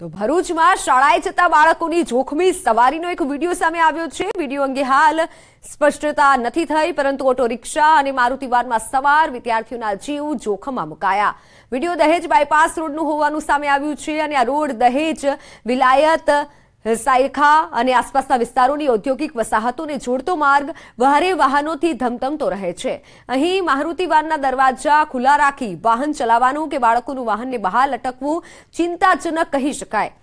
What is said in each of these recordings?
તો ભરૂચમાં શાળાએ જતા બાળકોની જોખમી સવારીનો એક વિડીયો સામે આવ્યો છે વિડીયો અંગે હાલ સ્પષ્ટતા નથી થઈ પરંતુ ઓટો રિક્ષા અને મારુતિ વાનમાં સવાર વિદ્યાર્થીઓના જીવ જોખમમાં મુકાયા વિડીયો દહેજ બાયપાસ રોડનું હોવાનું સામે આવ્યું છે અને આ રોડ દહેજ વિલાયત સાયખા અને આસપાસના વિસ્તારોની ઔદ્યોગિક વસાહતોને જોડતો માર્ગ વહારે વાહનોથી ધમધમતો રહે છે અહીં મારુતિ વાનના દરવાજા ખુલ્લા રાખી વાહન ચલાવવાનું કે બાળકોનું વાહનને બહાર લટકવું ચિંતાજનક કહી શકાય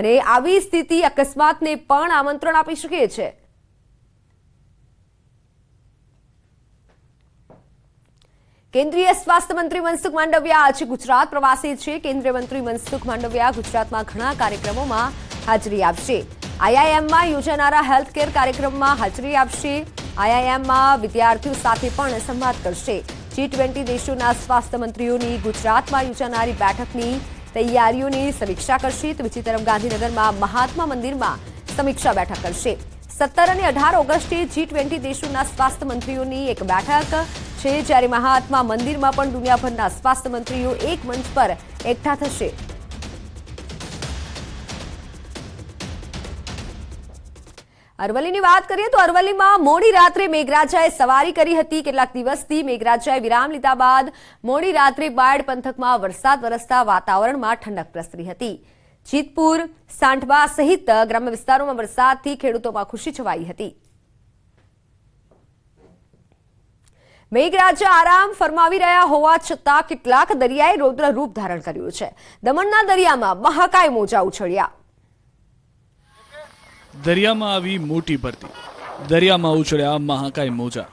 અને આવી સ્થિતિ અકસ્માતને પણ આમંત્રણ આપી શકે છે કેન્દ્રીય સ્વાસ્થ્ય મંત્રી મનસુખ માંડવિયા આજે ગુજરાત પ્રવાસી છે કેન્દ્રીય મંત્રી મનસુખ માંડવિયા ગુજરાતમાં ઘણા કાર્યક્રમોમાં હાજરી આપશે આઈઆઈએમમાં યોજાનારા હેલ્થ કેર કાર્યક્રમમાં હાજરી આપશે આઈઆઈએમમાં વિદ્યાર્થીઓ સાથે પણ સંવાદ કરશે જી ટ્વેન્ટી દેશોના સ્વાસ્થ્ય મંત્રીઓની ગુજરાતમાં યોજાનારી બેઠકની તૈયારીઓની સમીક્ષા કરશે તો બીજી તરફ ગાંધીનગરમાં મહાત્મા મંદિરમાં સમીક્ષા બેઠક કરશે સત્તર અને અઢાર ઓગસ્ટે જી ટ્વેન્ટી દેશોના સ્વાસ્થ્ય મંત્રીઓની એક બેઠક છે જ્યારે મહાત્મા મંદિરમાં પણ દુનિયાભરના સ્વાસ્થ્ય મંત્રીઓ એક મંચ પર એકઠા થશે અરવલ્લીની વાત કરીએ તો અરવલ્લીમાં મોડી રાત્રે મેઘરાજાએ સવારી કરી હતી કેટલાક દિવસથી મેઘરાજાએ વિરામ લીધા બાદ મોડી રાત્રે બાયડ પંથકમાં વરસાદ વરસતા વાતાવરણમાં ઠંડક પ્રસરી હતી જીતપુર સાંઠબા સહિત ગ્રામ્ય વિસ્તારોમાં વરસાદથી ખેડૂતોમાં ખુશી છવાઈ હતી મેઘરાજા આરામ ફરમાવી રહ્યા હોવા છતાં કેટલાક દરિયાએ રૌદ્ર રૂપ ધારણ કર્યું છે દમણના દરિયામાં મહાકાય મોજા ઉછળ્યા દરિયામાં આવી મોટી ભરતી દરિયામાં ઉછળ્યા મહાકાય મોજા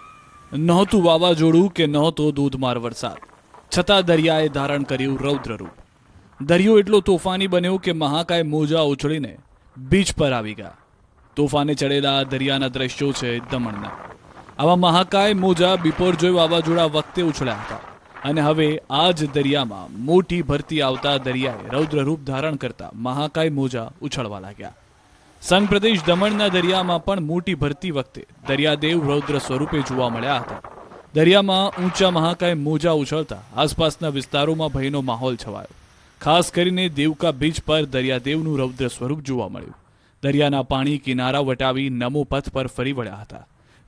નહોતું વાવાઝોડું કે નહોતો ધોધમાર વરસાદ છતાં દરિયાએ ધારણ કર્યું રૌદ્ર રૂપ દરિયો એટલો તોફાની બન્યો કે મહાકાય મોજા ઉછળીને બીચ પર આવી ગયા તોફાને ચડેલા દરિયાના દ્રશ્યો છે દમણના આવા મહાકાય મોજા બિપોર જોઈ વાવાઝોડા વખતે ઉછળ્યા હતા અને હવે આ જ દરિયામાં મોટી ભરતી આવતા દરિયાએ રૌદ્ર રૂપ ધારણ કરતા મહાકાય મોજા ઉછળવા લાગ્યા સંઘ પ્રદેશ દમણના દરિયામાં પણ મોટી ભરતી વખતે દરિયાદેવ રૌદ્ર સ્વરૂપે જોવા મળ્યા હતા દરિયામાં ઊંચા મહાકાય મોજા ઉછળતા આસપાસના વિસ્તારોમાં ભયનો માહોલ છવાયો ખાસ કરીને દેવકા બીચ પર દરિયાદેવનું રૌદ્ર સ્વરૂપ જોવા મળ્યું દરિયાના પાણી કિનારા વટાવી નમો પથ પર ફરી વળ્યા હતા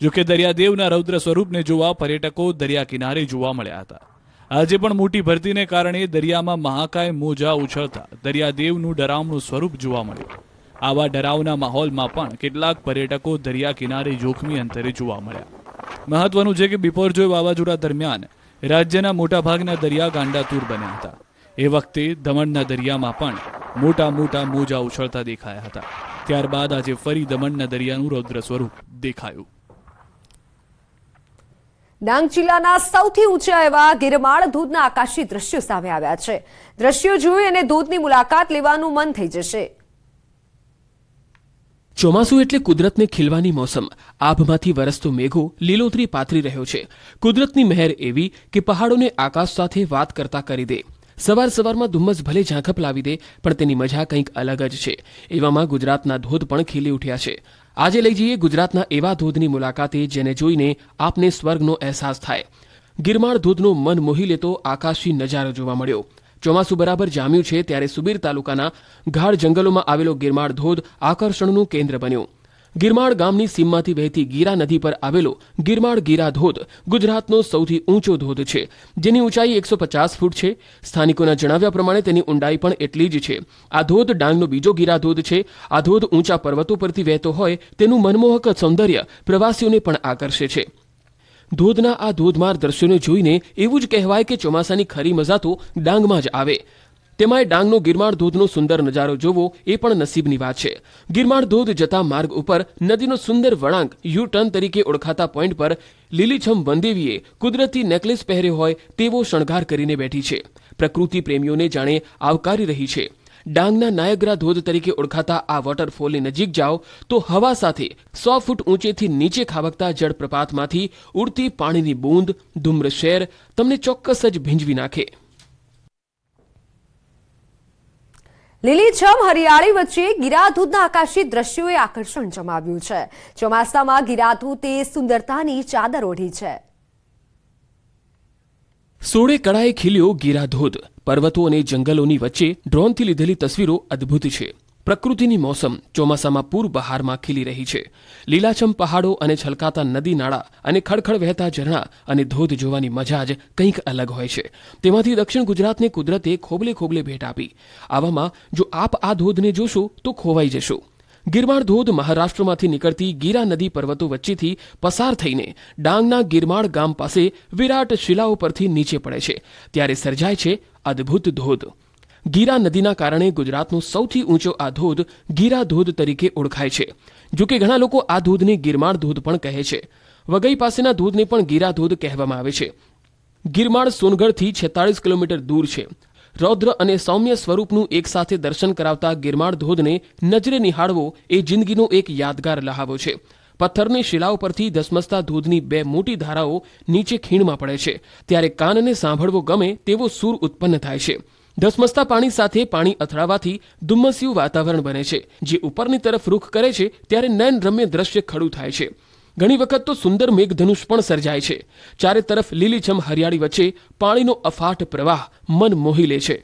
જોકે દરિયાદેવના રૌદ્ર સ્વરૂપને જોવા પર્યટકો દરિયા કિનારે જોવા મળ્યા હતા આજે પણ મોટી ભરતીને કારણે દરિયામાં મહાકાય મોજા ઉછળતા દરિયાદેવનું ડરામણું સ્વરૂપ જોવા મળ્યું આવા ડરાવના માહોલમાં પણ કેટલાક પર્યટકો દરિયા કિનારે જોખમી અંતરે જોવા મળ્યા મહત્વનું છે કે બિપોરજોય વાવાઝોડા દરમિયાન રાજ્યના મોટાભાગના દરિયા ગાંડાતૂર બન્યા હતા એ વખતે દમણના દરિયામાં પણ મોટા મોટા મોજા ઉછળતા દેખાયા હતા ત્યારબાદ આજે ફરી દમણના દરિયાનું રૌદ્ર સ્વરૂપ દેખાયું ડાંગ જિલ્લાના સૌથી ઊંચા એવા ગિરમાળ ધોધના આકાશી દ્રશ્યો સામે આવ્યા છે દ્રશ્યો જોઈ અને ધોધની મુલાકાત લેવાનું મન થઈ જશે ચોમાસું એટલે કુદરતને ખીલવાની મોસમ આભમાંથી વરસતો મેઘો લીલોતરી પાથરી રહ્યો છે કુદરતની મહેર એવી કે પહાડોને આકાશ સાથે વાત કરતા કરી દે સવાર સવારમાં ધુમ્મસ ભલે ઝાંખપ લાવી દે પણ તેની મજા કંઈક અલગ જ છે એવામાં ગુજરાતના ધોધ પણ ખીલી ઉઠ્યા છે આજે લઈ જઈએ ગુજરાતના એવા ધોધની મુલાકાતે જેને જોઈને આપને સ્વર્ગનો અહેસાસ થાય ગિરમાળ ધોધનો મન મોહી લેતો આકાશી નજારો જોવા મળ્યો ચોમાસું બરાબર જામ્યું છે ત્યારે સુબીર તાલુકાના ગાઢ જંગલોમાં આવેલો ગિરમાળ ધોધ આકર્ષણનું કેન્દ્ર બન્યું ગિરમાળ ગામની સીમમાંથી વહેતી ગીરા નદી પર આવેલો ગિરમાળ ગીરા ધોધ ગુજરાતનો સૌથી ઊંચો ધોધ છે જેની ઊંચાઈ એકસો પચાસ ફૂટ છે સ્થાનિકોના જણાવ્યા પ્રમાણે તેની ઊંડાઈ પણ એટલી જ છે આ ધોધ ડાંગનો બીજો ગીરા ધોધ છે આ ધોધ ઊંચા પર્વતો પરથી વહેતો હોય તેનું મનમોહક સૌંદર્ય પ્રવાસીઓને પણ આકર્ષે છે ધોધના આ ધોધમાર દ્રશ્યોને જોઈને એવું જ કહેવાય કે ચોમાસાની ખરી મજા તો ડાંગમાં જ આવે તેમાંય ડાંગનો ગિરમાળ ધોધનો સુંદર નજારો જોવો એ પણ નસીબની વાત છે ગિરમાળ ધોધ જતા માર્ગ ઉપર નદીનો સુંદર વળાંક યુ ટર્ન તરીકે ઓળખાતા પોઈન્ટ પર લીલીછમ વનદેવીએ કુદરતી નેકલેસ પહેર્યો હોય તેવો શણગાર કરીને બેઠી છે પ્રકૃતિ પ્રેમીઓને જાણે આવકારી રહી છે ડાંગના નાયગ્રા ધોધ તરીકે ઓળખાતા આ વોટરફોલની નજીક જાઓ તો હવા સાથે સો ફૂટ ઊંચેથી નીચે ખાબકતા જળપ્રપાતમાંથી ઉડતી પાણીની બૂંદ ધુમ્ર શેર તમને ચોક્કસ જ ભીંજવી નાખે લીલીછમ હરિયાળી વચ્ચે ગિરાધૂધના આકાશી દ્રશ્યોએ આકર્ષણ જમાવ્યું છે ચોમાસામાં ગિરાધૂતે સુંદરતાની ચાદર ઓઢી છે સોળે કળાએ ખીલ્યો ગીરાધોધ પર્વતો અને જંગલોની વચ્ચે ડ્રોનથી લીધેલી તસવીરો અદ્ભુત છે પ્રકૃતિની મોસમ ચોમાસામાં પૂર બહારમાં ખીલી રહી છે લીલાછમ પહાડો અને છલકાતા નદી નાળા અને ખડખડ વહેતા ઝરણા અને ધોધ જોવાની મજા જ કંઈક અલગ હોય છે તેમાંથી દક્ષિણ ગુજરાતને કુદરતે ખોબલે ખોબલે ભેટ આપી આવામાં જો આપ આ ધોધને જોશો તો ખોવાઈ જશો ગિરમાળ ધોધ મહારાષ્ટ્રમાંથી નીકળતી ગીરા નદી પર્વતો વચ્ચેથી પસાર થઈને ડાંગના ગિરમાળ ગામ પાસે વિરાટ શિલાઓ પરથી નીચે પડે છે ત્યારે સર્જાય છે અદ્ભુત ધોધ ગીરા નદીના કારણે ગુજરાતનો સૌથી ઊંચો આ ધોધ ગીરા ધોધ તરીકે ઓળખાય છે જોકે ઘણા લોકો આ ધોધને ગિરમાળ ધોધ પણ કહે છે વઘઈ પાસેના ધોધને પણ ગીરા ધોધ કહેવામાં આવે છે ગિરમાળ સોનગઢથી છેતાળીસ કિલોમીટર દૂર છે રૌદ્ર અને સૌમ્ય સ્વરૂપનું એકસાથે દર્શન કરાવતા ગિરમાળ ધોધને નજરે નિહાળવો એ જિંદગીનો એક યાદગાર લહાવો છે પથ્થરની શિલાઓ પરથી ધસમસતા ધોધની બે મોટી ધારાઓ નીચે ખીણમાં પડે છે ત્યારે કાનને સાંભળવો ગમે તેવો સૂર ઉત્પન્ન થાય છે ધસમસતા પાણી સાથે પાણી અથડાવાથી ધુમ્મસિયું વાતાવરણ બને છે જે ઉપરની તરફ રૂખ કરે છે ત્યારે નયનરમ્ય દ્રશ્ય ખડું થાય છે ઘણી વખત તો સુંદર મેઘધનુષ પણ સર્જાય છે ચારે તરફ લીલીછમ હરિયાળી વચ્ચે પાણીનો અફાટ પ્રવાહ મન મોહી લે છે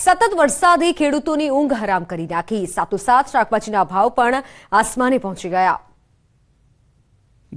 સતત વરસાદે ખેડૂતોની ઊંઘ હરામ કરી નાખી સાથોસાથ શાકભાજીના ભાવ પણ આસમાને પહોંચી ગયા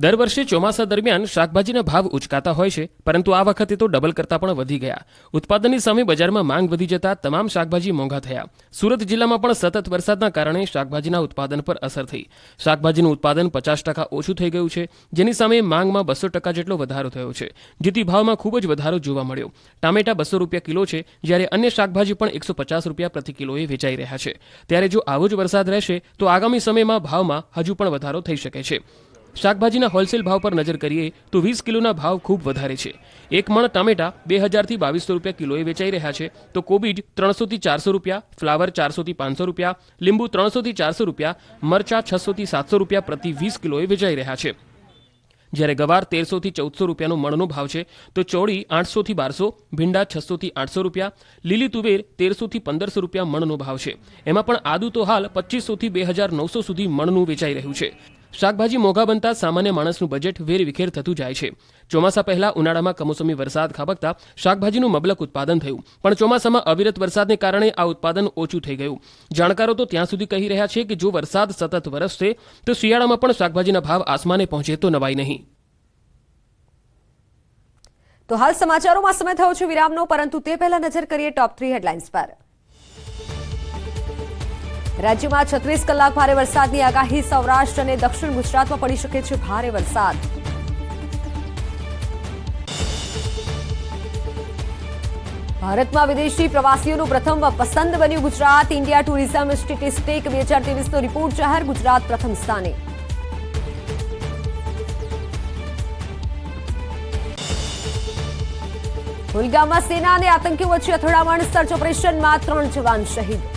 દર વર્ષે ચોમાસા દરમિયાન શાકભાજીના ભાવ ઉચકાતા હોય છે પરંતુ આ વખતે તો ડબલ કરતાં પણ વધી ગયા ઉત્પાદનની સામે બજારમાં માંગ વધી જતા તમામ શાકભાજી મોંઘા થયા સુરત જિલ્લામાં પણ સતત વરસાદના કારણે શાકભાજીના ઉત્પાદન પર અસર થઈ શાકભાજીનું ઉત્પાદન પચાસ ટકા ઓછું થઈ ગયું છે જેની સામે માંગમાં બસો ટકા જેટલો વધારો થયો છે જેથી ભાવમાં ખૂબ જ વધારો જોવા મળ્યો ટામેટા બસો રૂપિયા કિલો છે જ્યારે અન્ય શાકભાજી પણ એકસો પચાસ રૂપિયા પ્રતિ કિલોએ વેચાઈ રહ્યા છે ત્યારે જો આવો જ વરસાદ રહેશે તો આગામી સમયમાં ભાવમાં હજુ પણ વધારો થઈ શકે છે શાકભાજીના હોલસેલ ભાવ પર નજર કરીએ તો વીસ કિલોના ભાવ ખૂબ વધારે છે એક મણ ટામેટા બે હજારથી બાવીસો રૂપિયા કિલોએ વેચાઈ રહ્યા છે તો કોબીજ ત્રણસોથી ચારસો રૂપિયા ફ્લાવર ચારસોથી પાંચસો રૂપિયા લીંબુ ત્રણસોથી ચારસો રૂપિયા મરચાં છસોથી સાતસો રૂપિયા પ્રતિ વીસ કિલોએ વેચાઈ રહ્યા છે જ્યારે ગવાર તેરસોથી ચૌદસો રૂપિયાનો મણનો ભાવ છે તો ચોળી આઠસોથી બારસો ભીંડા છસોથી આઠસો રૂપિયા લીલી તુવેર તેરસોથી પંદરસો રૂપિયા મણનો ભાવ છે એમાં પણ આદુ તો હાલ પચીસોથી બે હજાર નવસો સુધી મણનું વેચાઈ રહ્યું છે શાકભાજી મોંઘા બનતા સામાન્ય માણસનું બજેટ વેરવિખેર થતું જાય છે ચોમાસા પહેલા ઉનાળામાં કમોસમી વરસાદ ખાબકતા શાકભાજીનું મબલક ઉત્પાદન થયું પણ ચોમાસામાં અવિરત વરસાદને કારણે આ ઉત્પાદન ઓછું થઈ ગયું જાણકારો તો ત્યાં સુધી કહી રહ્યા છે કે જો વરસાદ સતત વરસશે તો શિયાળામાં પણ શાકભાજીના ભાવ આસમાને પહોંચે તો નવાઈ નહીં તો હાલ સમાચારોમાં સમય થયો છે વિરામનો પરંતુ તે પહેલા નજર કરીએ ટોપ થ્રી હેડલાઇન્સ પર રાજ્યમાં છત્રીસ કલાક ભારે વરસાદની આગાહી સૌરાષ્ટ્ર અને દક્ષિણ ગુજરાતમાં પડી શકે છે ભારે વરસાદ ભારતમાં વિદેશી પ્રવાસીઓનું પ્રથમ પસંદ બન્યું ગુજરાત ઇન્ડિયા ટુરિઝમ સ્ટેટિસ્ટિક બે હજાર ત્રેવીસનો રિપોર્ટ જાહેર ગુજરાત પ્રથમ સ્થાને ગુલગામમાં સેના અને આતંકીઓ વચ્ચે અથડામણ સર્ચ ઓપરેશનમાં ત્રણ જવાન શહીદ